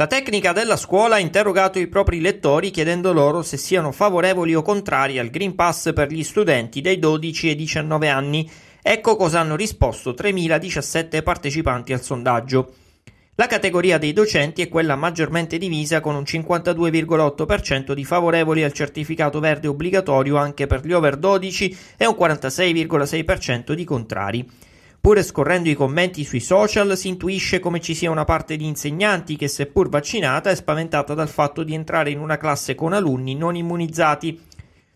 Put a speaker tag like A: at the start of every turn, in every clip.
A: La tecnica della scuola ha interrogato i propri lettori chiedendo loro se siano favorevoli o contrari al Green Pass per gli studenti dai 12 ai 19 anni. Ecco cosa hanno risposto 3.017 partecipanti al sondaggio. La categoria dei docenti è quella maggiormente divisa con un 52,8% di favorevoli al certificato verde obbligatorio anche per gli over 12 e un 46,6% di contrari. Pure scorrendo i commenti sui social si intuisce come ci sia una parte di insegnanti che seppur vaccinata è spaventata dal fatto di entrare in una classe con alunni non immunizzati.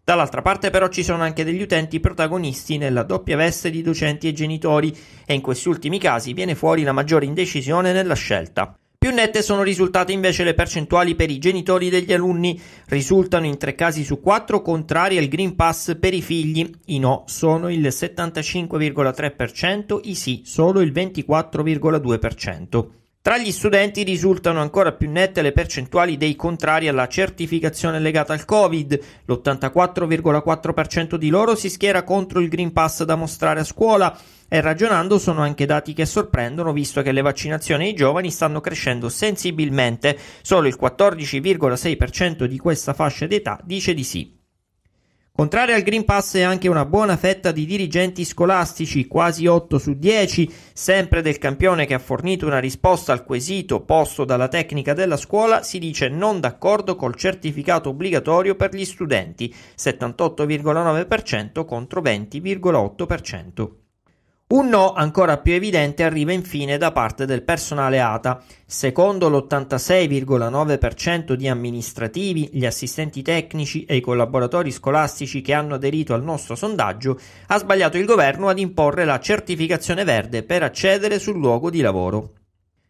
A: Dall'altra parte però ci sono anche degli utenti protagonisti nella doppia veste di docenti e genitori e in questi ultimi casi viene fuori la maggiore indecisione nella scelta. Più nette sono risultate invece le percentuali per i genitori degli alunni, risultano in tre casi su quattro contrari al Green Pass per i figli, i no sono il 75,3%, i sì solo il 24,2%. Tra gli studenti risultano ancora più nette le percentuali dei contrari alla certificazione legata al Covid. L'84,4% di loro si schiera contro il Green Pass da mostrare a scuola. E ragionando sono anche dati che sorprendono visto che le vaccinazioni ai giovani stanno crescendo sensibilmente. Solo il 14,6% di questa fascia d'età dice di sì. Contraria al Green Pass è anche una buona fetta di dirigenti scolastici, quasi 8 su 10, sempre del campione che ha fornito una risposta al quesito posto dalla tecnica della scuola, si dice non d'accordo col certificato obbligatorio per gli studenti, 78,9% contro 20,8%. Un no ancora più evidente arriva infine da parte del personale ATA. Secondo l'86,9% di amministrativi, gli assistenti tecnici e i collaboratori scolastici che hanno aderito al nostro sondaggio, ha sbagliato il governo ad imporre la certificazione verde per accedere sul luogo di lavoro.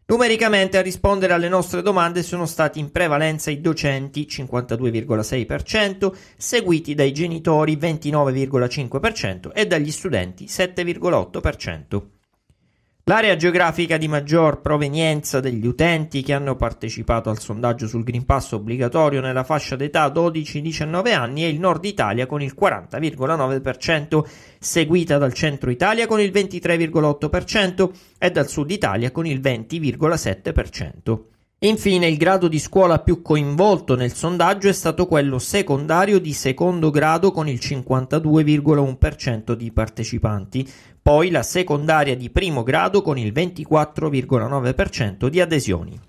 A: Numericamente a rispondere alle nostre domande sono stati in prevalenza i docenti 52,6%, seguiti dai genitori 29,5% e dagli studenti 7,8%. L'area geografica di maggior provenienza degli utenti che hanno partecipato al sondaggio sul Green Pass obbligatorio nella fascia d'età 12-19 anni è il Nord Italia con il 40,9%, seguita dal Centro Italia con il 23,8% e dal Sud Italia con il 20,7%. Infine, il grado di scuola più coinvolto nel sondaggio è stato quello secondario di secondo grado con il 52,1% di partecipanti, poi la secondaria di primo grado con il ventiquattro virgola nove per di adesioni.